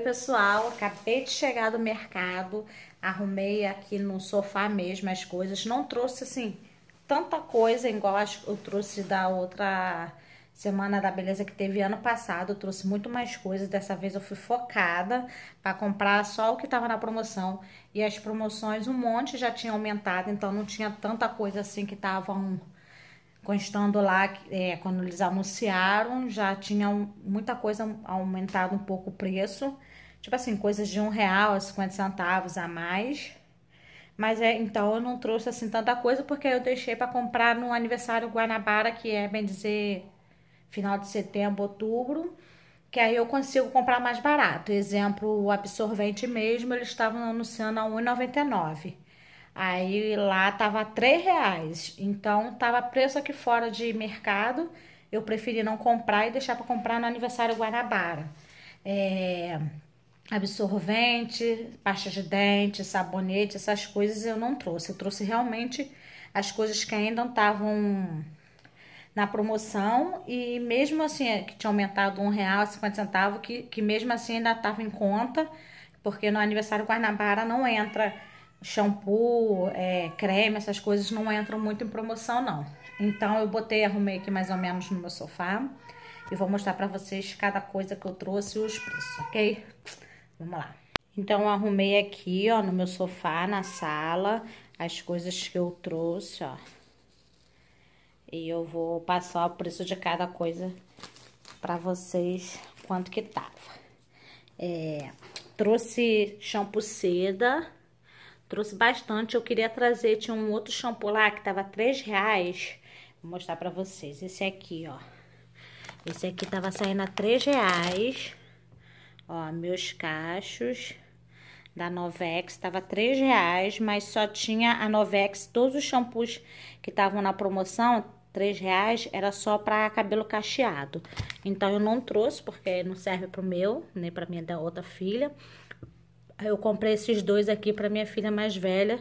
pessoal, acabei de chegar do mercado, arrumei aqui no sofá mesmo as coisas, não trouxe assim tanta coisa igual eu trouxe da outra semana da beleza que teve ano passado, eu trouxe muito mais coisas, dessa vez eu fui focada para comprar só o que estava na promoção e as promoções um monte já tinha aumentado, então não tinha tanta coisa assim que estavam constando lá, é, quando eles anunciaram, já tinha muita coisa aumentado um pouco o preço tipo assim, coisas de um real, 50 é centavos a mais. Mas é, então eu não trouxe assim tanta coisa porque eu deixei para comprar no aniversário Guanabara, que é bem dizer final de setembro, outubro, que aí eu consigo comprar mais barato. Exemplo, o absorvente mesmo, eles estavam anunciando a 1,99. Aí lá tava R$ reais, então tava preço aqui fora de mercado. Eu preferi não comprar e deixar para comprar no aniversário Guanabara. É absorvente, pasta de dente, sabonete, essas coisas eu não trouxe. Eu trouxe realmente as coisas que ainda estavam na promoção e mesmo assim é, que tinha aumentado um real cinquenta centavos que, que mesmo assim ainda estava em conta porque no aniversário Guanabara não entra shampoo é, creme essas coisas não entram muito em promoção não então eu botei arrumei aqui mais ou menos no meu sofá e vou mostrar para vocês cada coisa que eu trouxe e os preços ok Vamos lá. Então, arrumei aqui, ó, no meu sofá, na sala, as coisas que eu trouxe, ó. E eu vou passar o preço de cada coisa pra vocês, quanto que tava. É, trouxe shampoo seda, trouxe bastante. Eu queria trazer, tinha um outro shampoo lá que tava 3 reais. Vou mostrar pra vocês. Esse aqui, ó. Esse aqui tava saindo a 3 reais. Ó, meus cachos da Novex tava três reais, mas só tinha a Novex, todos os shampoos que estavam na promoção, três reais, era só para cabelo cacheado. Então eu não trouxe porque não serve pro meu, nem para minha da outra filha. Eu comprei esses dois aqui para minha filha mais velha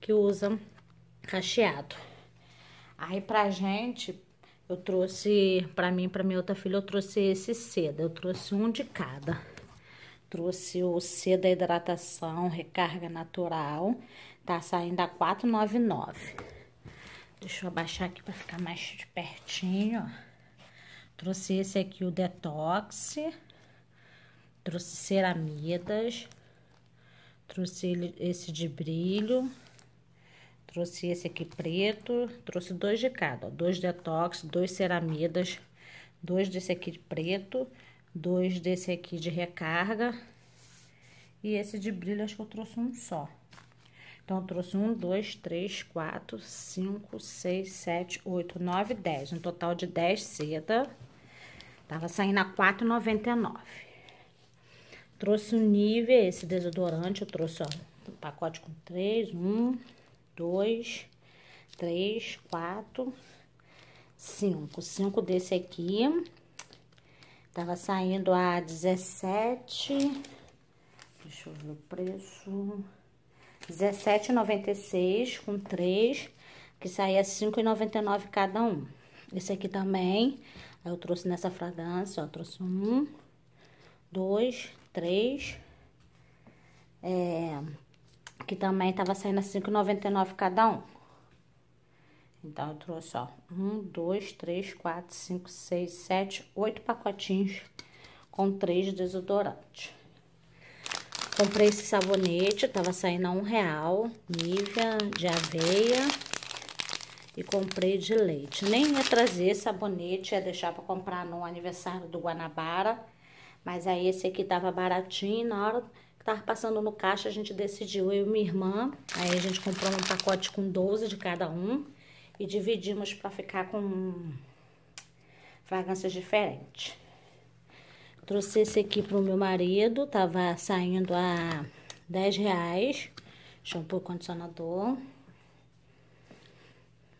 que usa cacheado. Aí pra gente, eu trouxe para mim, para minha outra filha, eu trouxe esse seda, eu trouxe um de cada. Trouxe o C da hidratação, recarga natural, tá saindo a 499. Deixa eu abaixar aqui para ficar mais de pertinho, ó. Trouxe esse aqui, o Detox. Trouxe ceramidas. Trouxe esse de brilho. Trouxe esse aqui preto. Trouxe dois de cada, ó. Dois Detox, dois ceramidas, dois desse aqui de preto dois desse aqui de recarga. E esse de brilho, acho que eu trouxe um só. Então, eu trouxe um, dois, três, quatro, cinco, seis, sete, oito, nove, dez. Um total de dez seda. Tava saindo a R$4,99. Trouxe o um nível, esse desodorante, eu trouxe, ó, um pacote com três. Um, dois, três, quatro, cinco. Cinco desse aqui. Tava saindo a 17, deixa eu ver o preço, 17,96 com 3, que saía 5,99 cada um. Esse aqui também, eu trouxe nessa fragrância, ó, trouxe um, dois, três, é, que também tava saindo a 5,99 cada um. Então, eu trouxe, ó, um, dois, três, quatro, cinco, seis, sete, oito pacotinhos com três desodorantes. Comprei esse sabonete, tava saindo a um real, Nivea de aveia e comprei de leite. Nem ia trazer sabonete, ia deixar para comprar no aniversário do Guanabara, mas aí esse aqui tava baratinho, na hora que tava passando no caixa a gente decidiu, eu e minha irmã, aí a gente comprou um pacote com 12 de cada um e dividimos para ficar com fragrâncias diferentes. Trouxe esse aqui pro meu marido, tava saindo a 10 reais, shampoo condicionador.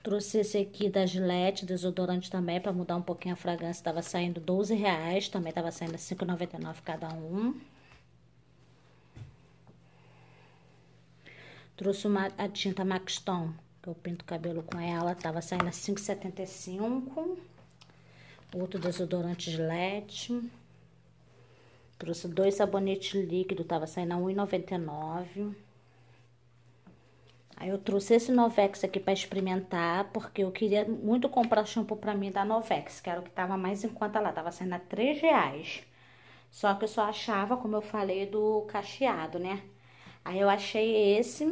Trouxe esse aqui da Gillette, desodorante também, para mudar um pouquinho a fragrância. Tava saindo 12 reais, também tava saindo R$5,99 cada um. Trouxe uma, a tinta Maxton eu pinto o cabelo com ela, tava saindo a 5,75. Outro desodorante de LED. Trouxe dois sabonetes líquidos, tava saindo a 1,99. Aí eu trouxe esse Novex aqui para experimentar, porque eu queria muito comprar shampoo para mim da Novex, que era o que tava mais em conta lá, tava saindo a 3 reais. Só que eu só achava, como eu falei, do cacheado, né? Aí eu achei esse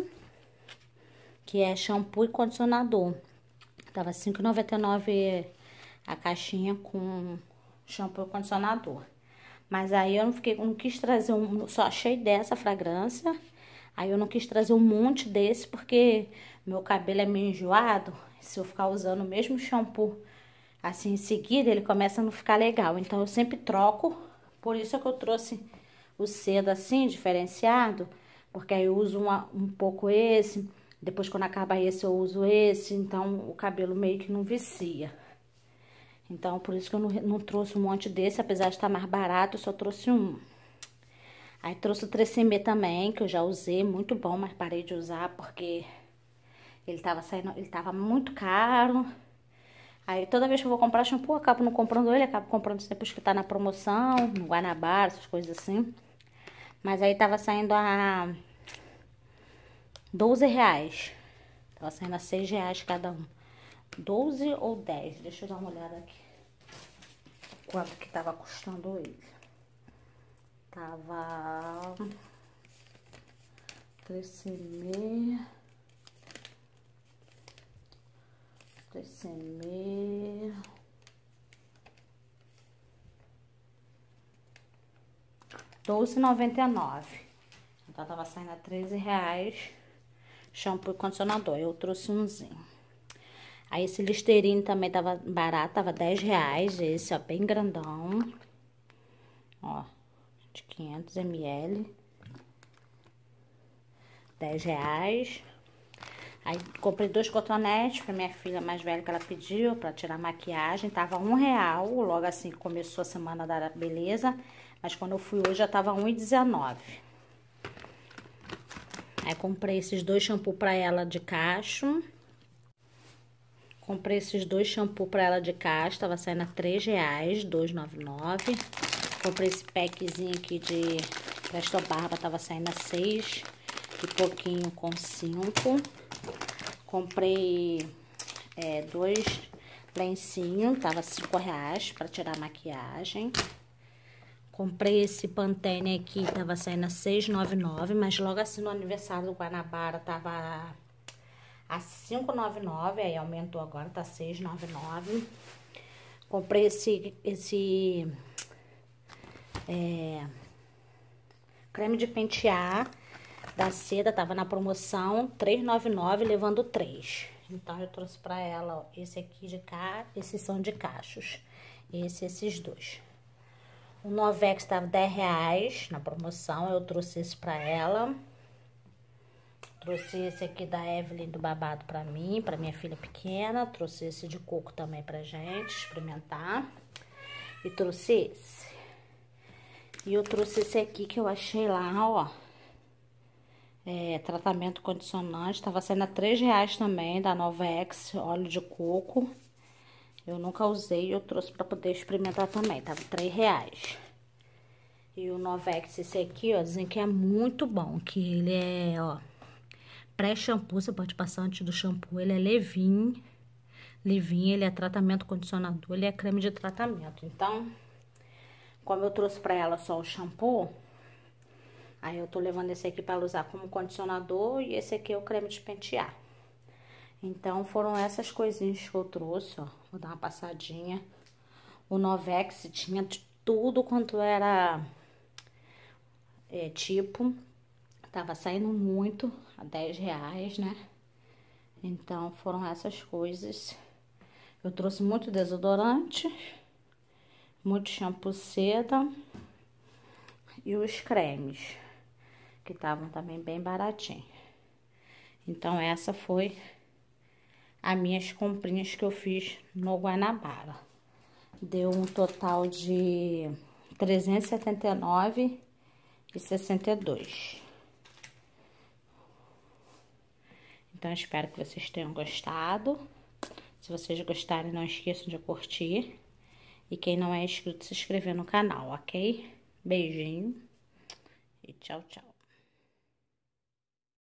que é shampoo e condicionador. Tava R$ 5,99 a caixinha com shampoo e condicionador. Mas aí eu não fiquei, não quis trazer um, só achei dessa fragrância. Aí eu não quis trazer um monte desse porque meu cabelo é meio enjoado. Se eu ficar usando o mesmo shampoo assim em seguida, ele começa a não ficar legal. Então eu sempre troco. Por isso é que eu trouxe o cedo assim, diferenciado, porque aí eu uso uma, um pouco esse depois, quando acaba esse, eu uso esse, então o cabelo meio que não vicia. Então, por isso que eu não, não trouxe um monte desse, apesar de estar tá mais barato, eu só trouxe um. Aí trouxe o 3cm também, que eu já usei, muito bom, mas parei de usar porque ele tava saindo, ele tava muito caro. Aí toda vez que eu vou comprar shampoo, eu acabo não comprando ele, acabo comprando sempre os que tá na promoção, no Guanabara, essas coisas assim. Mas aí tava saindo a 12 reais. Tava saindo a 6 reais cada um. 12 ou 10? Deixa eu dar uma olhada aqui. Quanto que tava custando ele? Tava... e Trecemê... Doze noventa e nove. Então tava saindo a treze reais shampoo e condicionador. Eu trouxe umzinho. Aí esse Listerine também tava barato, tava 10 reais. Esse, ó, bem grandão. Ó, de 500 ml. 10 reais. Aí comprei dois cotonetes pra minha filha mais velha que ela pediu pra tirar maquiagem. Tava um real, logo assim que começou a semana da beleza. Mas quando eu fui hoje já tava R$1,19. Aí, comprei esses dois shampoos pra ela de cacho. Comprei esses dois shampoos pra ela de cacho. Tava saindo a 3 reais, 2,99. Comprei esse packzinho aqui de Presto Barba. Tava saindo a 6 e pouquinho com cinco Comprei é, dois lencinhos. Tava cinco reais pra tirar a maquiagem. Comprei esse Pantene aqui, tava saindo a 6,99, mas logo assim no aniversário do Guanabara tava a 5,99, aí aumentou agora, tá 6,99. Comprei esse, esse é, creme de pentear da seda, tava na promoção, 3,99, levando 3. Então, eu trouxe pra ela, ó, esse aqui de cá, esses são de cachos, esse, esses dois. O Novex tava 10 reais na promoção, eu trouxe esse para ela. Trouxe esse aqui da Evelyn do babado para mim, para minha filha pequena. Trouxe esse de coco também pra gente experimentar. E trouxe esse. E eu trouxe esse aqui que eu achei lá, ó. É, tratamento condicionante. Tava saindo a 3 reais também, da Novex, óleo de coco. Eu nunca usei, eu trouxe pra poder experimentar também. Tava 3 reais. E o Novex, esse aqui, ó, dizem que é muito bom, que ele é, ó, pré-shampoo, você pode passar antes do shampoo, ele é levinho, levinho, ele é tratamento condicionador, ele é creme de tratamento. Então, como eu trouxe pra ela só o shampoo, aí eu tô levando esse aqui pra ela usar como condicionador e esse aqui é o creme de pentear. Então, foram essas coisinhas que eu trouxe, ó, vou dar uma passadinha. O Novex tinha de tudo quanto era é, tipo, tava saindo muito, a 10 reais, né? Então, foram essas coisas. Eu trouxe muito desodorante, muito shampoo seda e os cremes, que estavam também bem baratinhos. Então, essa foi as minhas comprinhas que eu fiz no Guanabara. Deu um total de 379 e 62. Então, espero que vocês tenham gostado. Se vocês gostarem, não esqueçam de curtir. E quem não é inscrito, se inscrever no canal, ok? Beijinho e tchau, tchau.